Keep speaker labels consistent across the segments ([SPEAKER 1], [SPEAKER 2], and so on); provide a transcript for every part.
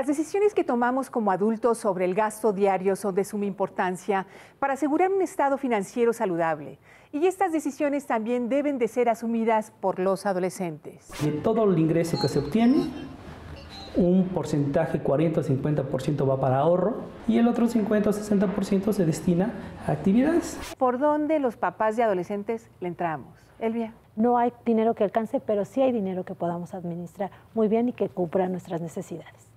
[SPEAKER 1] Las decisiones que tomamos como adultos sobre el gasto diario son de suma importancia para asegurar un estado financiero saludable. Y estas decisiones también deben de ser asumidas por los adolescentes.
[SPEAKER 2] De todo el ingreso que se obtiene, un porcentaje 40 o 50% va para ahorro y el otro 50 o 60% se destina a actividades.
[SPEAKER 1] ¿Por dónde los papás de adolescentes le entramos? Elvia. No hay dinero que alcance, pero sí hay dinero que podamos administrar muy bien y que cumpla nuestras
[SPEAKER 3] necesidades.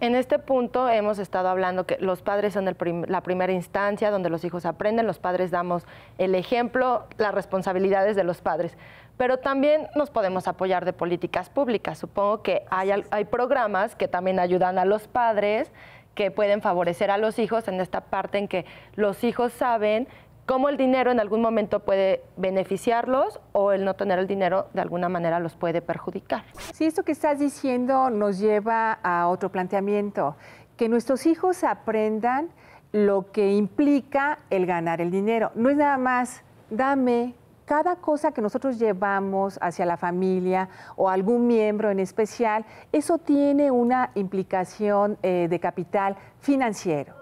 [SPEAKER 3] En este punto hemos estado hablando que los padres son la primera instancia donde los hijos aprenden, los padres damos el ejemplo, las responsabilidades de los padres, pero también nos podemos apoyar de políticas públicas. Supongo que hay, hay programas que también ayudan a los padres que pueden favorecer a los hijos en esta parte en que los hijos saben cómo el dinero en algún momento puede beneficiarlos o el no tener el dinero de alguna manera los puede perjudicar.
[SPEAKER 1] Si esto que estás diciendo nos lleva a otro planteamiento, que nuestros hijos aprendan lo que implica el ganar el dinero. No es nada más, dame, cada cosa que nosotros llevamos hacia la familia o algún miembro en especial, eso tiene una implicación eh, de capital financiero.